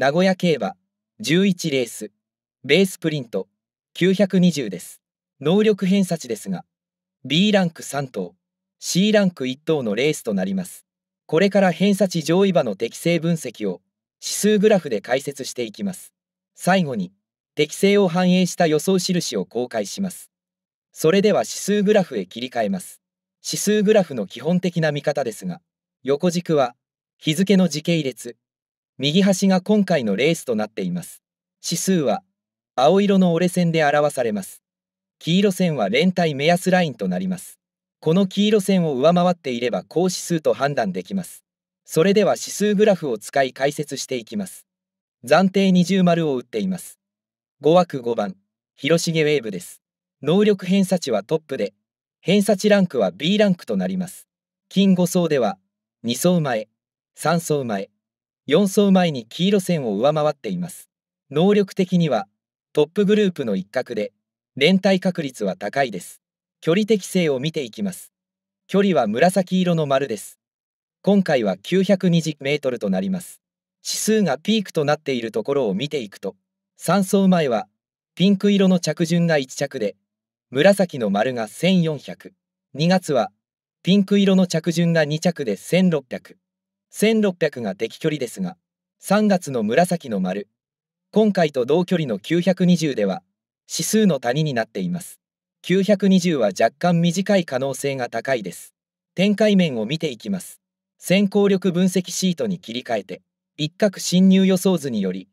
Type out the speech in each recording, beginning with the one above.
名古屋競馬11レースベースプリント920です能力偏差値ですが B ランク3等 C ランク1等のレースとなりますこれから偏差値上位馬の適正分析を指数グラフで解説していきます最後に適性を反映した予想印を公開しますそれでは指数グラフへ切り替えます指数グラフの基本的な見方ですが横軸は日付の時系列右端が今回のレースとなっています。指数は青色の折れ線で表されます。黄色線は連帯目安ラインとなります。この黄色線を上回っていれば高指数と判断できます。それでは指数グラフを使い解説していきます。暫定二重丸を打っています。5枠5番、広重ウェーブです。能力偏差値はトップで、偏差値ランクは B ランクとなります。金5層では、2層前、3層前、4走前に黄色線を上回っています。能力的にはトップグループの一角で連帯確率は高いです。距離適性を見ていきます。距離は紫色の丸です。今回は920メートルとなります。指数がピークとなっているところを見ていくと、3走前はピンク色の着順が1着で、紫の丸が1400、2月はピンク色の着順が2着で1600。1600が敵距離ですが3月の紫の丸今回と同距離の920では指数の谷になっています920は若干短い可能性が高いです展開面を見ていきます先行力分析シートに切り替えて一角侵入予想図により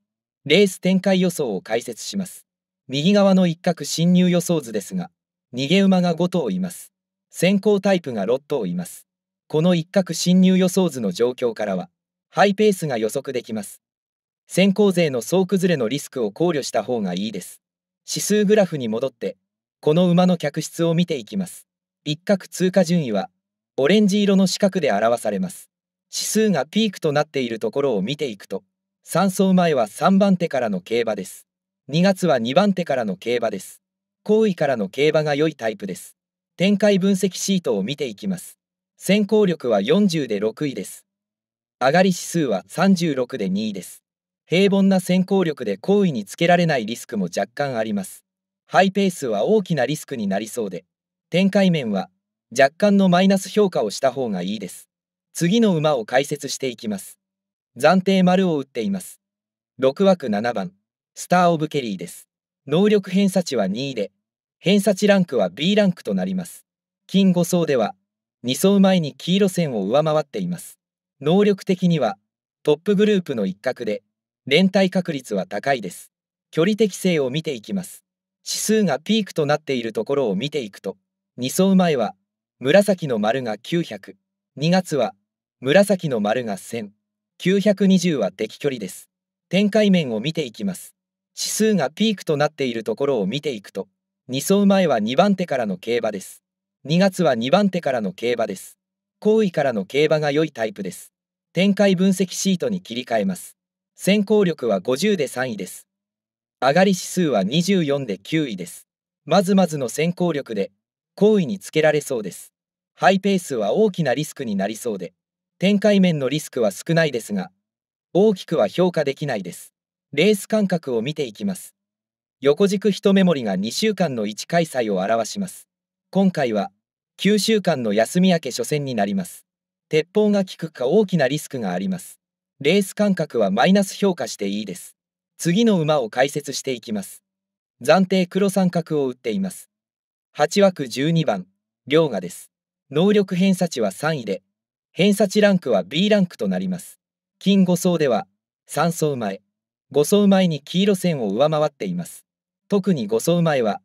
レース展開予想を解説します右側の一角侵入予想図ですが逃げ馬が5頭います先行タイプが6頭いますこの一角侵入予想図の状況からは、ハイペースが予測できます。先行勢の総崩れのリスクを考慮した方がいいです。指数グラフに戻って、この馬の客室を見ていきます。一角通過順位は、オレンジ色の四角で表されます。指数がピークとなっているところを見ていくと、3走前は3番手からの競馬です。2月は2番手からの競馬です。後位からの競馬が良いタイプです。展開分析シートを見ていきます。先行力は40で6位です。上がり指数は36で2位です。平凡な先行力で好位につけられないリスクも若干あります。ハイペースは大きなリスクになりそうで、展開面は若干のマイナス評価をした方がいいです。次の馬を解説していきます。暫定丸を打っています。6枠7番、スター・オブ・ケリーです。能力偏差値は2位で、偏差値ランクは B ランクとなります。金5層では、2走前に黄色線を上回っています。能力的にはトップグループの一角で連帯確率は高いです。距離適性を見ていきます。指数がピークとなっているところを見ていくと2走前は紫の丸が900、2月は紫の丸が1000、920は適距離です。展開面を見ていきます。指数がピークとなっているところを見ていくと2走前は2番手からの競馬です。2月は2番手からの競馬です。後位からの競馬が良いタイプです。展開分析シートに切り替えます。先行力は50で3位です。上がり指数は24で9位です。まずまずの先行力で、後位につけられそうです。ハイペースは大きなリスクになりそうで、展開面のリスクは少ないですが、大きくは評価できないです。レース間隔を見ていきます。横軸一目盛りが2週間の1開催を表します。今回は、9週間の休み明け初戦になります。鉄砲が効くか大きなリスクがあります。レース間隔はマイナス評価していいです。次の馬を解説していきます。暫定黒三角を打っています。8枠12番、両河です。能力偏差値は3位で、偏差値ランクは B ランクとなります。金5層では、3層前、5層前に黄色線を上回っています。特に5層前は、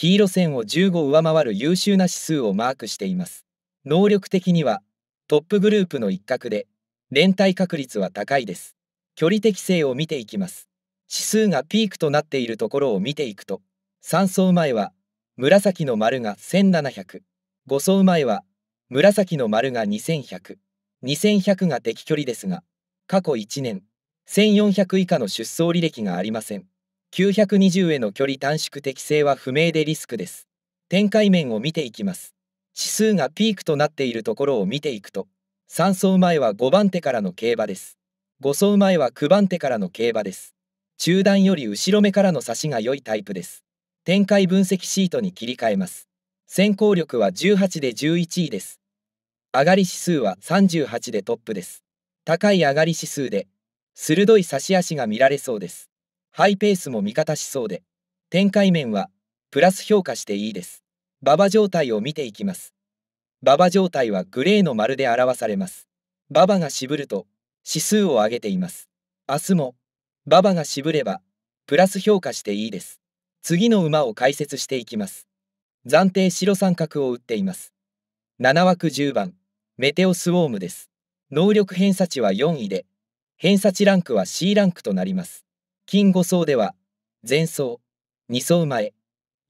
黄色線を15上回る優秀な指数をマークしています。能力的にはトップグループの一角で連帯確率は高いです。距離適性を見ていきます。指数がピークとなっているところを見ていくと3層前は紫の丸が1700 5層前は紫の丸が2100 2100が適距離ですが過去1年1400以下の出走履歴がありません。920への距離短縮適性は不明でリスクです。展開面を見ていきます。指数がピークとなっているところを見ていくと、3走前は5番手からの競馬です。5走前は9番手からの競馬です。中段より後ろ目からの差しが良いタイプです。展開分析シートに切り替えます。先行力は18で11位です。上がり指数は38でトップです。高い上がり指数で、鋭い差し足が見られそうです。ハイペースも味方しそうで、展開面はプラス評価していいです。馬場状態を見ていきます。馬場状態はグレーの丸で表されます。馬場が渋ると指数を上げています。明日も馬場が渋ればプラス評価していいです。次の馬を解説していきます。暫定白三角を打っています。7枠10番、メテオスウォームです。能力偏差値は4位で、偏差値ランクは C ランクとなります。金5層では前走2走前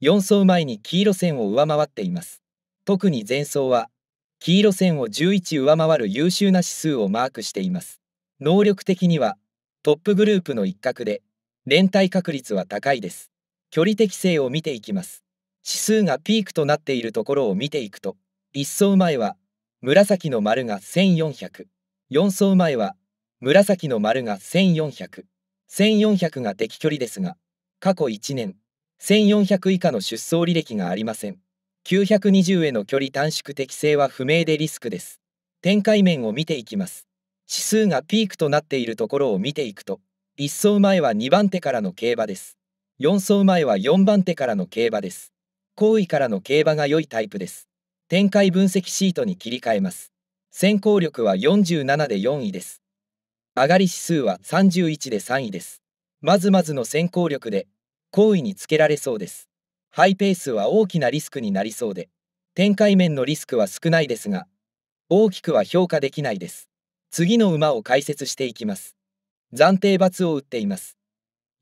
4走前に黄色線を上回っています特に前走は黄色線を11上回る優秀な指数をマークしています能力的にはトップグループの一角で連帯確率は高いです距離適性を見ていきます指数がピークとなっているところを見ていくと1層前は紫の丸が1400 4走前は紫の丸が1400 1400が適距離ですが、過去1年、1400以下の出走履歴がありません。920への距離短縮適性は不明でリスクです。展開面を見ていきます。指数がピークとなっているところを見ていくと、1走前は2番手からの競馬です。4走前は4番手からの競馬です。後位からの競馬が良いタイプです。展開分析シートに切り替えます。先行力は47で4位です。上がり指数は31で3位です。まずまずの先行力で、好位につけられそうです。ハイペースは大きなリスクになりそうで、展開面のリスクは少ないですが、大きくは評価できないです。次の馬を解説していきます。暫定罰を打っています。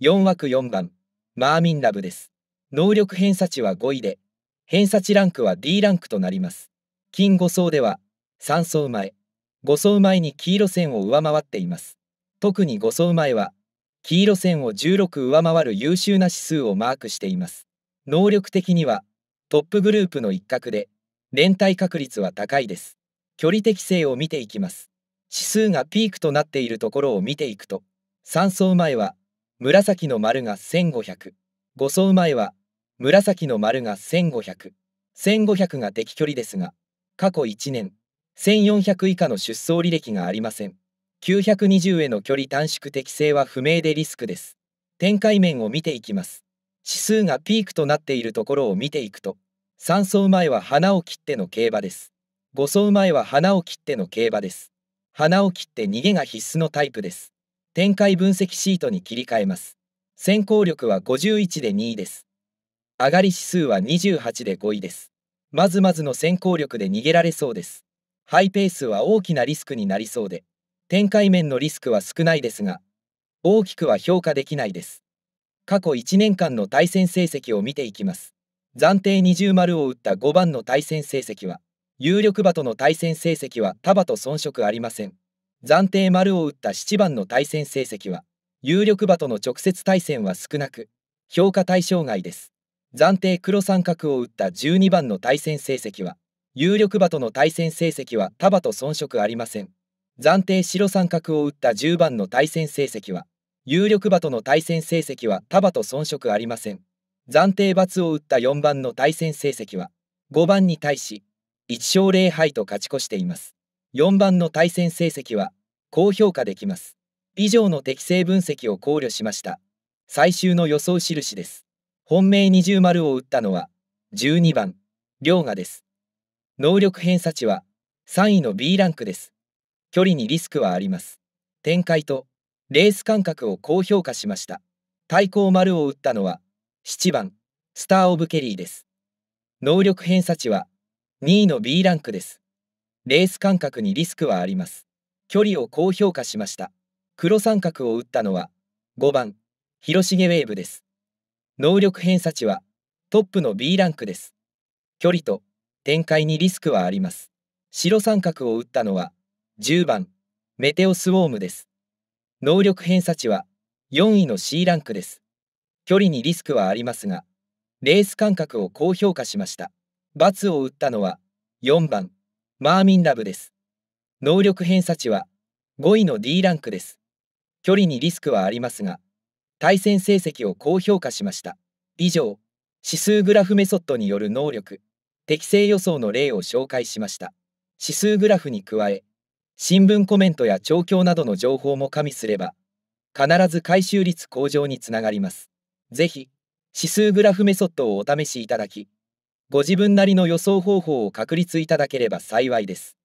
4枠4番、マーミンラブです。能力偏差値は5位で、偏差値ランクは D ランクとなります。金5層では、3層前。5走前に黄色線を上回っています。特に5走前は、黄色線を16上回る優秀な指数をマークしています。能力的には、トップグループの一角で、連帯確率は高いです。距離適性を見ていきます。指数がピークとなっているところを見ていくと、3走前は、紫の丸が1500、5走前は、紫の丸が1500、1500が適距離ですが、過去1年、1400以下の出走履歴がありません。920への距離短縮適性は不明でリスクです。展開面を見ていきます。指数がピークとなっているところを見ていくと、3走前は花を切っての競馬です。5走前は花を切っての競馬です。花を切って逃げが必須のタイプです。展開分析シートに切り替えます。先行力は51で2位です。上がり指数は28で5位です。まずまずの先行力で逃げられそうです。ハイペースは大きなリスクになりそうで、展開面のリスクは少ないですが、大きくは評価できないです。過去1年間の対戦成績を見ていきます。暫定20丸を打った5番の対戦成績は、有力馬との対戦成績は束と遜色ありません。暫定丸を打った7番の対戦成績は、有力馬との直接対戦は少なく、評価対象外です。暫定黒三角を打った12番の対戦成績は、有力馬との対戦成績は束と遜色ありません。暫定白三角を打った10番の対戦成績は、有力馬との対戦成績は束と遜色ありません。暫定罰を打った4番の対戦成績は、5番に対し、1勝0敗と勝ち越しています。4番の対戦成績は、高評価できます。以上の適正分析を考慮しました。最終の予想印です。本命二重丸を打ったのは、12番、龍河です。能力偏差値は3位の B ランクです。距離にリスクはあります。展開とレース間隔を高評価しました。対抗丸を打ったのは7番スター・オブ・ケリーです。能力偏差値は2位の B ランクです。レース間隔にリスクはあります。距離を高評価しました。黒三角を打ったのは5番広重ウェーブです。能力偏差値はトップの B ランクです。距離と展開にリスクはあります。白三角を打ったのは10番メテオスウォームです。能力偏差値は4位の C ランクです。距離にリスクはありますが、レース間隔を高評価しました。×を打ったのは4番マーミンラブです。能力偏差値は5位の D ランクです。距離にリスクはありますが、対戦成績を高評価しました。以上、指数グラフメソッドによる能力、適正予想の例を紹介しました。指数グラフに加え、新聞コメントや調教などの情報も加味すれば、必ず回収率向上につながります。是非指数グラフメソッドをお試しいただき、ご自分なりの予想方法を確立いただければ幸いです。